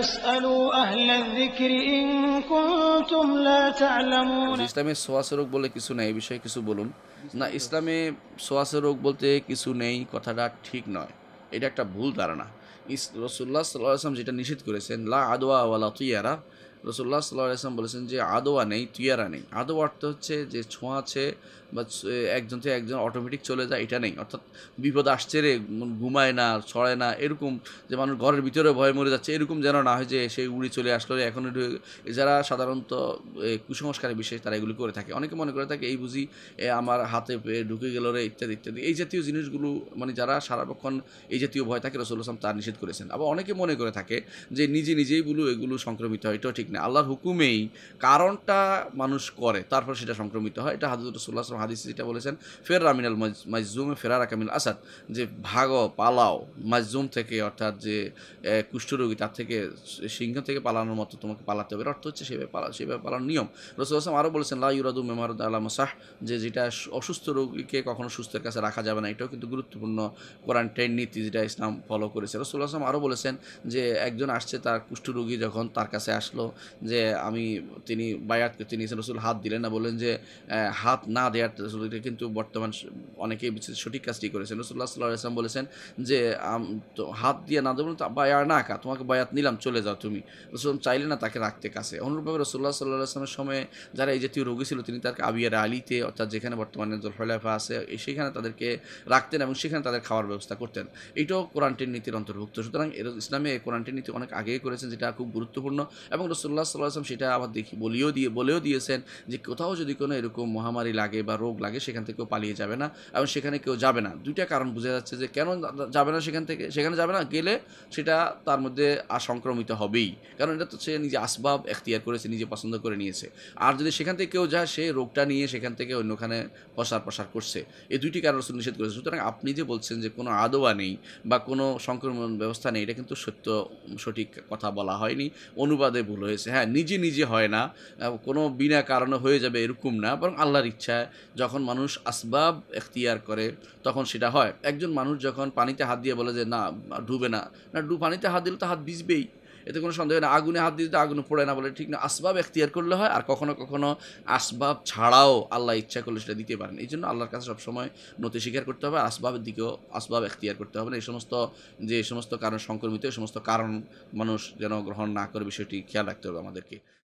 ইসলামে সোয়াস রোগ বলে কিছু নেই এই বিষয়ে কিছু বলুন না ইসলামে সোয়াস রোগ বলতে কিছু নেই কথাটা ঠিক নয় এটা একটা ভুল ধারণা রসুল্লাহ সাল্লাহ আসলাম যেটা নিষেধ করেছেন লা আদোয়া ওয়ালা তুই রসুল্লাহ সাল্লাহ আসলাম বলেছেন যে আদোয়া নেই তুয়ারা নেই আদোয়া অর্থ হচ্ছে যে ছোঁয়া আছে বা একজন থেকে একজন অটোমেটিক চলে যায় এটা নেই অর্থাৎ বিপদ আসছে রে ঘুমায় না ছড়ায় না এরকম যে মানুষ ঘরের ভিতরে ভয়ে মরে যাচ্ছে এরকম যেন না হয় যে সেই উড়ি চলে আসলো এখনই যারা সাধারণত কুসংস্কারের বিষয়ে তারা এগুলি করে থাকে অনেকে মনে করে থাকে এই বুঝি আমার হাতে ঢুকে গেল রে ইত্যাদি ইত্যাদি এই জাতীয় জিনিসগুলো মানে যারা সারাক্ষণ এই জাতীয় ভয় থাকে রসুল আসলাম তার নিষেধ করেছেন আবার অনেকে মনে করে থাকে যে নিজে নিজেই বলু এগুলো সংক্রমিত হয় এটাও ঠিক না আল্লাহর হুকুমেই কারণটা মানুষ করে তারপর সেটা সংক্রমিত হয় এটা হাজর রসুল্লাহ আসলাম হাদিস যেটা বলেছেন ফের রামিনাল মাজজুমে ফেরার আকামিল আসাদ যে ভাগ পালাও মাইজুম থেকে অর্থাৎ যে কুষ্ঠরোগী তার থেকে সিংহ থেকে পালানোর মতো তোমাকে পালাতে হবে অর্থ হচ্ছে সেভাবে পালা সেভাবে পালানোর নিয়ম রসুল আসলাম আরও বলেছেন লা ইউরাদু মেমারদ আল্লাহ মসাহ যে যেটা অসুস্থ রোগীকে কখনো সুস্থের কাছে রাখা যাবে না এটাও কিন্তু গুরুত্বপূর্ণ কোরআন ট্রেন নীতি যেটা ইসলাম ফলো করেছে রসুল আসলাম আরও বলেছেন যে একজন আসছে তার কুষ্ঠরোগী যখন তার কাছে আসলো যে আমি তিনি বায়াত তিনি রসুল হাত দিলেন না বললেন যে হাত না দেওয়ার রসুল কিন্তু বর্তমান অনেকেই সঠিক কাজটি করেছেন রসুল্লাহ সাল্লাহ ইসলাম বলেছেন যে হাত দিয়ে না দেবেন বায়ার না কা তোমাকে বায়াত নিলাম চলে যাও তুমি রসুল চাইলে না তাকে রাখতে কাছে অনুরূপভাবে রসুল্লাহ সাল্লাহ আসলামের সময় যারা এই জাতীয় রোগী ছিল তিনি তাকে আবিয়ার আলিতে অর্থাৎ যেখানে বর্তমানে জলফলাফা আছে সেখানে তাদেরকে রাখতেন এবং সেখানে তাদের খাওয়ার ব্যবস্থা করতেন এইটাও কোরআনটির নীতির অন্তর্ভুক্ত সুতরাং এর ইসলামে কোরআনটির নীতি অনেক আগেই করেছেন যেটা খুব গুরুত্বপূর্ণ এবং রসুল রাসুল্লাহ সাল্লাম সেটা আবার দেখি বলিও দিয়ে বলেও দিয়েছেন যে কোথাও যদি কোনো এরকম মহামারী লাগে বা রোগ লাগে সেখান থেকেও পালিয়ে যাবে না এবং সেখানে কেউ যাবে না দুইটা কারণ বোঝা যাচ্ছে যে কেন যাবে না সেখান থেকে সেখানে যাবে না গেলে সেটা তার মধ্যে সংক্রমিত হবেই কারণ এটা তো সে নিজে আসবাব এখতিয়ার করেছে নিজে পছন্দ করে নিয়েছে আর যদি সেখান থেকে কেউ যায় সে রোগটা নিয়ে সেখান থেকে অন্যখানে প্রসার প্রসার করছে এই দুইটি কারণ রসুল নিষেধ করেছে সুতরাং আপনি যে বলছেন যে কোনো আদোয়া নেই বা কোনো সংক্রমণ ব্যবস্থা নেই এটা কিন্তু সত্য সঠিক কথা বলা হয়নি অনুবাদে ভুল হয়েছে হয়েছে হ্যাঁ নিজে নিজে হয় না কোনো বিনা কারণে হয়ে যাবে এরকম না বরং আল্লাহর ইচ্ছায় যখন মানুষ আসবাব এখতিয়ার করে তখন সেটা হয় একজন মানুষ যখন পানিতে হাত দিয়ে বলে যে না ডুবে না না ডু পানিতে হাত দিলে তো হাত ভিজবেই এতে কোনো সন্দেহ না আগুনে হাত দিতে আগুন পড়ে না বলে ঠিক না আসবাব এখতিয়ার করলে হয় আর কখনো কখনো আসবাব ছাড়াও আল্লাহ ইচ্ছা করলে সেটা দিতে পারেন এই জন্য আল্লাহর কাছে সবসময় নতি স্বীকার করতে হবে আসবাবের দিকেও আসবাব এখতিয়ার করতে হবে না এই সমস্ত যে সমস্ত কারণ সংক্রমিত এই সমস্ত কারণ মানুষ যেন গ্রহণ না করে বিষয়টি খেয়াল রাখতে হবে আমাদেরকে